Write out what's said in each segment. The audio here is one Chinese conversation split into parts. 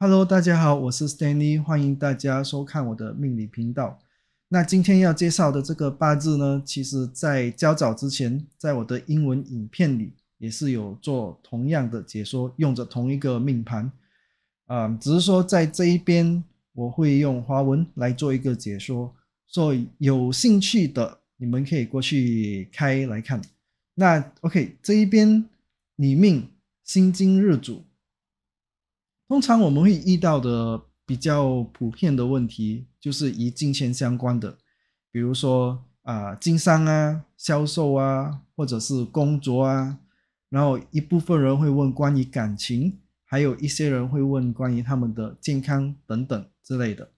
Hello，大家好，我是 Stanley，欢迎大家收看我的命理频道。那今天要介绍的这个八字呢，其实，在较早之前，在我的英文影片里也是有做同样的解说，用着同一个命盘啊，只是说在这一边我会用华文来做一个解说。所以有兴趣的你们可以过去开来看。那 OK，这一边你命辛金日主。通常我们会遇到的比较普遍的问题，就是与金钱相关的，比如说啊，经商啊、销售啊，或者是工作啊。然后一部分人会问关于感情，还有一些人会问关于他们的健康等等之类的。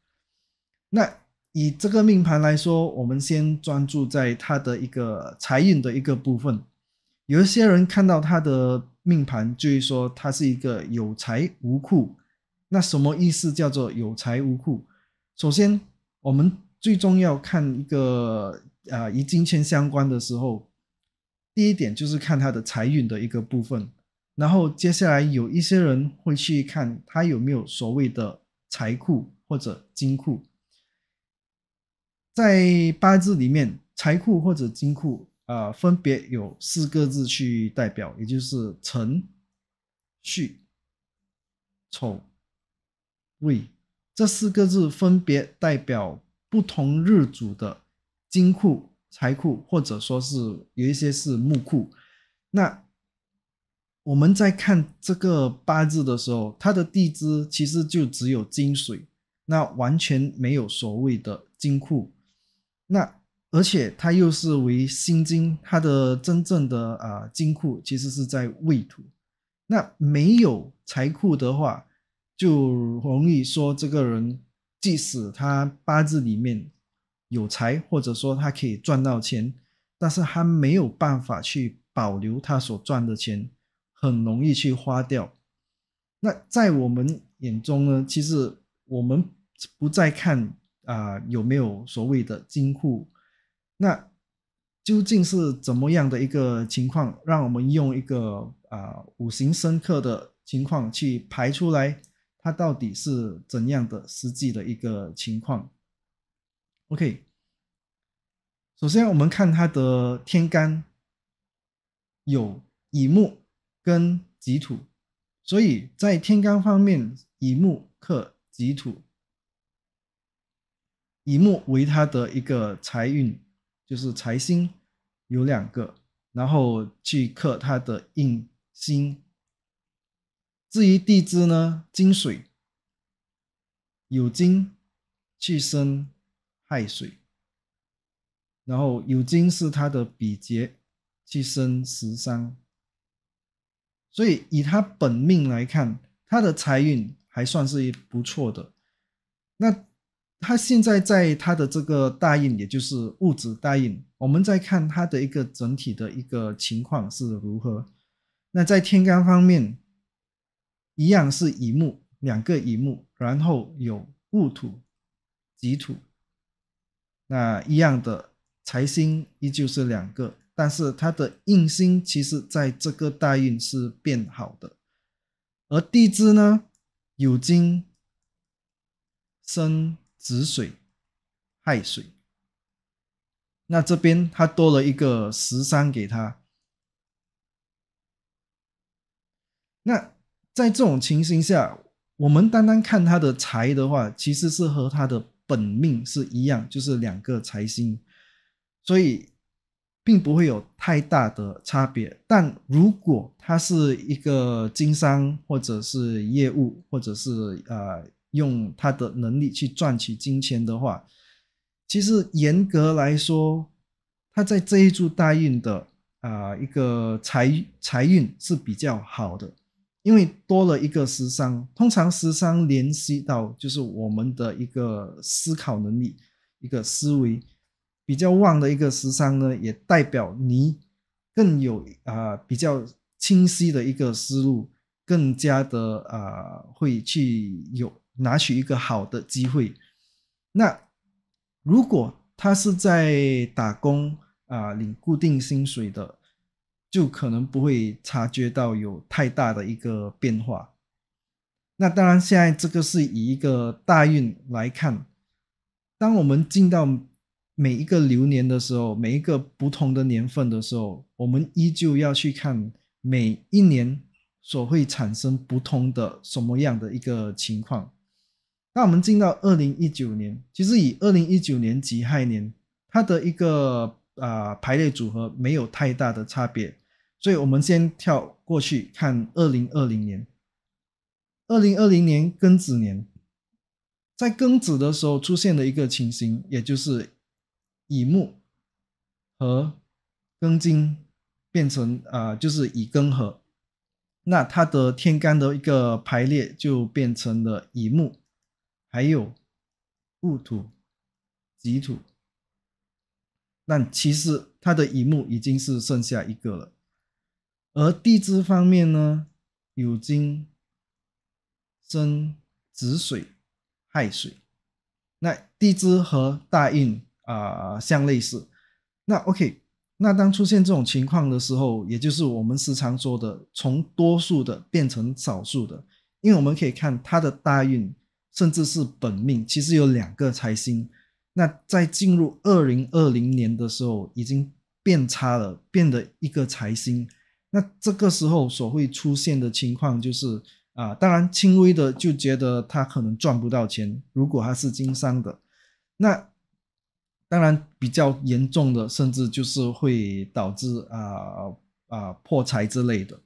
那以这个命盘来说，我们先专注在他的一个财运的一个部分。有一些人看到他的。命盘就是说，它是一个有财无库。那什么意思？叫做有财无库。首先，我们最重要看一个啊，与金钱相关的时候，第一点就是看他的财运的一个部分。然后，接下来有一些人会去看他有没有所谓的财库或者金库，在八字里面，财库或者金库。啊，分别有四个字去代表，也就是辰、戌、丑、未，这四个字分别代表不同日主的金库、财库，或者说是有一些是木库。那我们在看这个八字的时候，它的地支其实就只有金水，那完全没有所谓的金库，那。而且它又是为心金，它的真正的啊金库其实是在未土。那没有财库的话，就容易说这个人即使他八字里面有财，或者说他可以赚到钱，但是他没有办法去保留他所赚的钱，很容易去花掉。那在我们眼中呢，其实我们不再看啊有没有所谓的金库。那究竟是怎么样的一个情况，让我们用一个啊五行生克的情况去排出来，它到底是怎样的实际的一个情况？OK，首先我们看他的天干有乙木跟己土，所以在天干方面，乙木克己土，乙木为他的一个财运。就是财星有两个，然后去克他的印星。至于地支呢，金水有金去生亥水，然后有金是他的比劫去生食伤，所以以他本命来看，他的财运还算是不错的。那。他现在在他的这个大运，也就是戊子大运，我们再看他的一个整体的一个情况是如何。那在天干方面，一样是乙木两个乙木，然后有戊土、己土。那一样的财星依旧是两个，但是他的印星其实在这个大运是变好的。而地支呢，有金、申。止水、亥水，那这边他多了一个十三给他。那在这种情形下，我们单单看他的财的话，其实是和他的本命是一样，就是两个财星，所以并不会有太大的差别。但如果他是一个经商或者是业务或者是呃。用他的能力去赚取金钱的话，其实严格来说，他在这一柱大运的啊一个财财运是比较好的，因为多了一个食伤。通常食伤联系到就是我们的一个思考能力，一个思维比较旺的一个食伤呢，也代表你更有啊比较清晰的一个思路，更加的啊会去有。拿取一个好的机会，那如果他是在打工啊，领固定薪水的，就可能不会察觉到有太大的一个变化。那当然，现在这个是以一个大运来看。当我们进到每一个流年的时候，每一个不同的年份的时候，我们依旧要去看每一年所会产生不同的什么样的一个情况。那我们进到二零一九年，其实以二零一九年己亥年，它的一个啊排列组合没有太大的差别，所以我们先跳过去看二零二零年，二零二零年庚子年，在庚子的时候出现的一个情形，也就是乙木和庚金变成啊就是乙庚合，那它的天干的一个排列就变成了乙木。还有戊土、己土，但其实它的乙木已经是剩下一个了。而地支方面呢，有金、生子水、亥水。那地支和大运啊相类似。那 OK，那当出现这种情况的时候，也就是我们时常说的从多数的变成少数的，因为我们可以看它的大运。甚至是本命其实有两个财星，那在进入二零二零年的时候已经变差了，变得一个财星。那这个时候所会出现的情况就是啊，当然轻微的就觉得他可能赚不到钱，如果他是经商的，那当然比较严重的，甚至就是会导致啊啊破财之类的。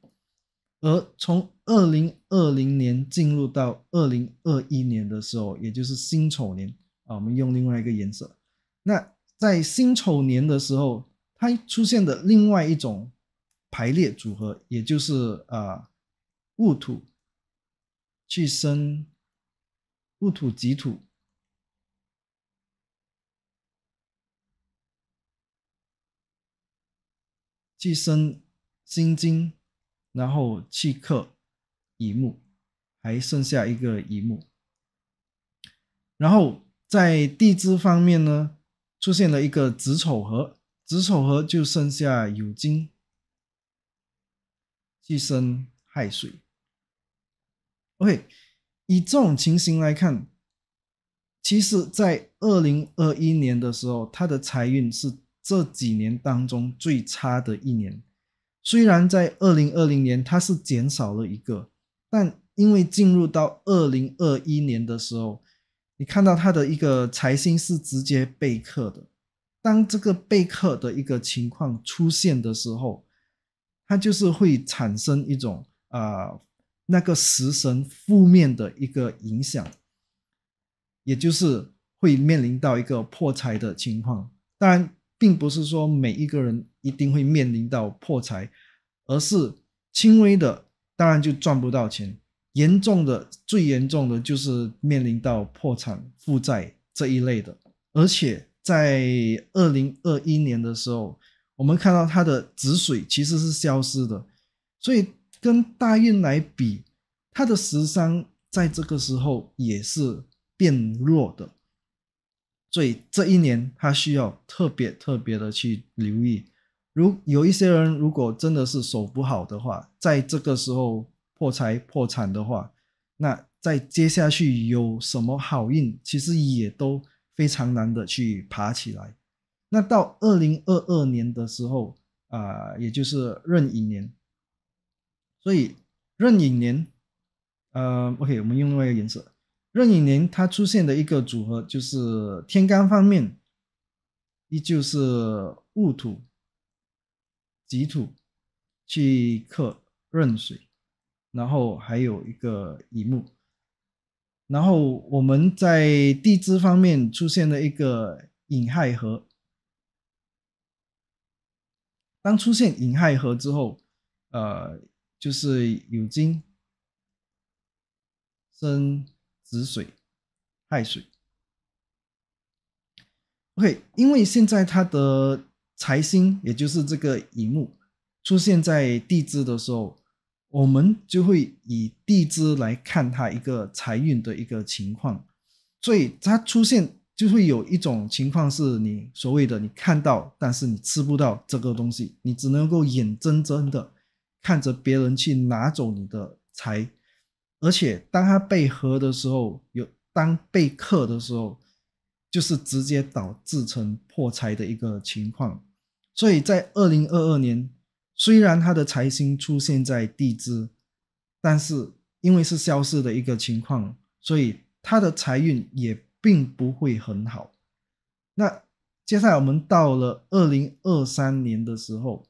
而从二零二零年进入到二零二一年的时候，也就是辛丑年啊，我们用另外一个颜色。那在辛丑年的时候，它出现的另外一种排列组合，也就是啊，戊土去生戊土己土，去生辛金，然后去克。乙木还剩下一个乙木，然后在地支方面呢，出现了一个子丑合，子丑合就剩下酉金、地生亥水。OK，以这种情形来看，其实，在二零二一年的时候，他的财运是这几年当中最差的一年。虽然在二零二零年，它是减少了一个。但因为进入到二零二一年的时候，你看到他的一个财星是直接被克的。当这个被克的一个情况出现的时候，它就是会产生一种呃那个食神负面的一个影响，也就是会面临到一个破财的情况。当然，并不是说每一个人一定会面临到破财，而是轻微的。当然就赚不到钱，严重的，最严重的就是面临到破产、负债这一类的。而且在二零二一年的时候，我们看到它的止水其实是消失的，所以跟大运来比，它的时商在这个时候也是变弱的，所以这一年他需要特别特别的去留意。如有一些人，如果真的是手不好的话，在这个时候破财破产的话，那在接下去有什么好运，其实也都非常难的去爬起来。那到二零二二年的时候，啊，也就是壬寅年，所以壬寅年，呃，OK，我们用另外一个颜色，壬寅年它出现的一个组合就是天干方面依旧是戊土。己土去克润水，然后还有一个乙木，然后我们在地支方面出现了一个寅亥合。当出现寅亥合之后，呃，就是酉金生子水、亥水。OK，因为现在它的财星也就是这个乙木出现在地支的时候，我们就会以地支来看它一个财运的一个情况，所以它出现就会有一种情况是你所谓的你看到，但是你吃不到这个东西，你只能够眼睁睁的看着别人去拿走你的财，而且当它被合的时候，有当被克的时候。就是直接导致成破财的一个情况，所以在二零二二年，虽然他的财星出现在地支，但是因为是消失的一个情况，所以他的财运也并不会很好。那接下来我们到了二零二三年的时候，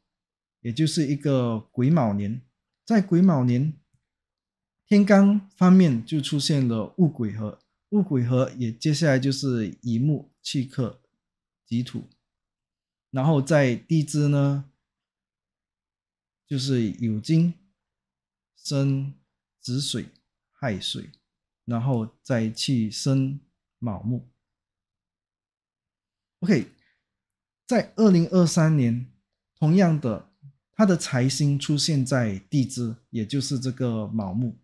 也就是一个癸卯年，在癸卯年天干方面就出现了戊癸合。木鬼合也，接下来就是乙木、气克己土，然后在地支呢，就是酉金生子水、亥水，然后再去生卯木。OK，在二零二三年，同样的，它的财星出现在地支，也就是这个卯木，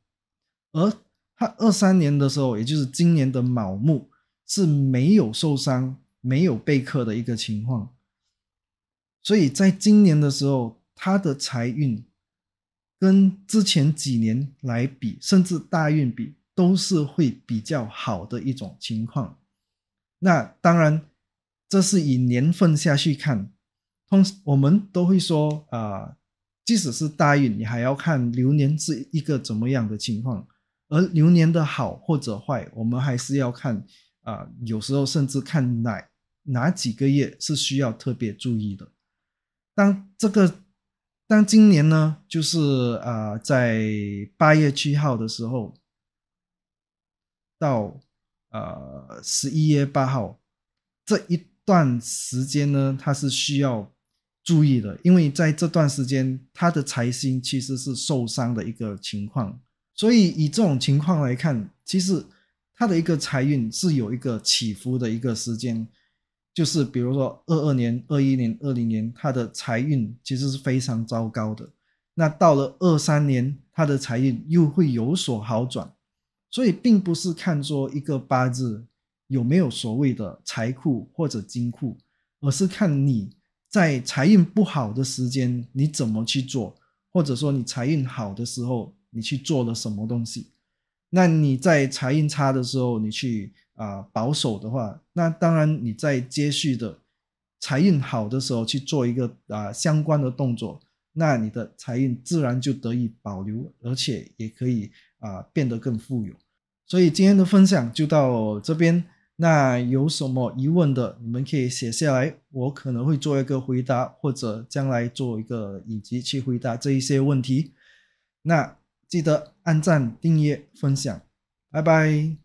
而。他二三年的时候，也就是今年的卯木是没有受伤、没有被克的一个情况，所以在今年的时候，他的财运跟之前几年来比，甚至大运比，都是会比较好的一种情况。那当然，这是以年份下去看，同时我们都会说啊，即使是大运，你还要看流年是一个怎么样的情况。而流年的好或者坏，我们还是要看啊，有时候甚至看哪哪几个月是需要特别注意的。当这个，当今年呢，就是啊，在八月七号的时候，到呃十一月八号这一段时间呢，它是需要注意的，因为在这段时间，他的财星其实是受伤的一个情况。所以以这种情况来看，其实他的一个财运是有一个起伏的一个时间，就是比如说二二年、二一年、二零年，他的财运其实是非常糟糕的。那到了二三年，他的财运又会有所好转。所以，并不是看作一个八字有没有所谓的财库或者金库，而是看你在财运不好的时间你怎么去做，或者说你财运好的时候。你去做了什么东西？那你在财运差的时候，你去啊保守的话，那当然你在接续的财运好的时候去做一个啊相关的动作，那你的财运自然就得以保留，而且也可以啊变得更富有。所以今天的分享就到这边。那有什么疑问的，你们可以写下来，我可能会做一个回答，或者将来做一个以及去回答这一些问题。那。记得按赞、订阅、分享，拜拜。